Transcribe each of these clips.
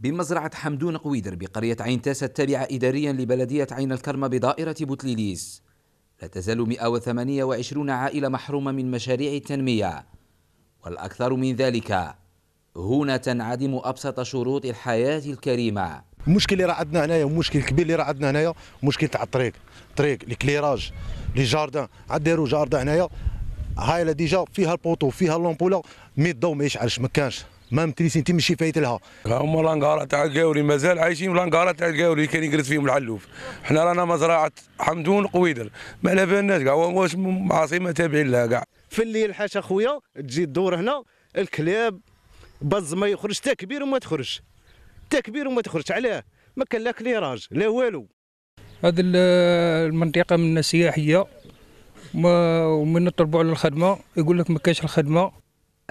بمزرعة حمدون قويدر بقرية عين تاسة التابعة إداريا لبلدية عين الكرمة بدائرة بوتليليس لا تزال 128 عائلة محرومة من مشاريع التنمية والأكثر من ذلك هنا تنعدم أبسط شروط الحياة الكريمة المشكل اللي راه عندنا هنايا المشكل الكبير اللي راه عندنا هنايا مشكل تاع الطريق طريق الكليراج لي جاردان عاد داروا جاردان هنايا هاي ديجا فيها البوطو فيها اللومبولا مي الضو ما يشعلش ما كانش مام 3 سنتيم ماشي فايت لها هما لانقاره تاع القاوري مازال عايشين لانقاره تاع القاوري كان يجلس فيهم العلوف حنا رانا مزرعه حمدون قويدر ما على بالناش كاع واش عاصمه تابعين لها كاع في الليل حاجه خويا تجي الدور هنا الكلاب بز ما يخرج تا كبير وما تخرج تا كبير وما تخرج علاه ما كان لا كليراج لا والو هذه المنطقه منا سياحيه ومن نطلبوا على الخدمه يقول لك ما كاش الخدمه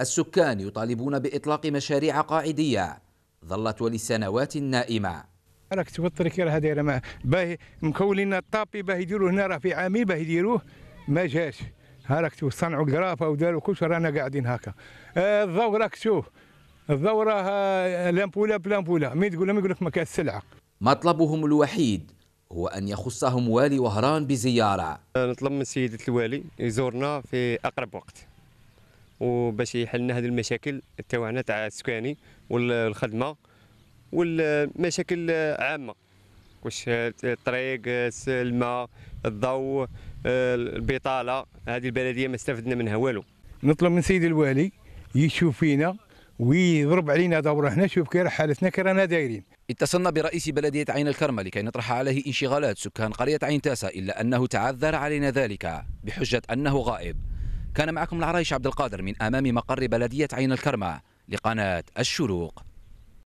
السكان يطالبون بإطلاق مشاريع قاعدية ظلت ولسنوات نائمة راك توتر كي راه دايره باهي مكولين الطابي باهي يديروه هنا راه في عامي باهي يديروه ما جاش ها راك صنعوا القرافه وداروا كل شيء رانا قاعدين هكا آه، الضو راك شوف الضو راه لامبولا بلامبولا ما تقول لهم يقول لك ما كاين سلعه مطلبهم الوحيد هو أن يخصهم والي وهران بزيارة نطلب من سيدة الوالي يزورنا في أقرب وقت وباش يحل لنا هذه المشاكل تاعنا تاع السكاني والخدمه والمشاكل عامه واش الطريق الماء الضوء البطاله هذه البلديه ما استفدنا منها والو نطلب من سيدي الوالي يشوف فينا ويضرب علينا دوره هنا شوف كي حالتنا كي رانا دايرين اتصلنا برئيس بلدية عين الكرمة لكي نطرح عليه انشغالات سكان قرية عين تاسة إلا أنه تعذر علينا ذلك بحجة أنه غائب كان معكم العرايش عبد القادر من أمام مقر بلدية عين الكرمة لقناة الشروق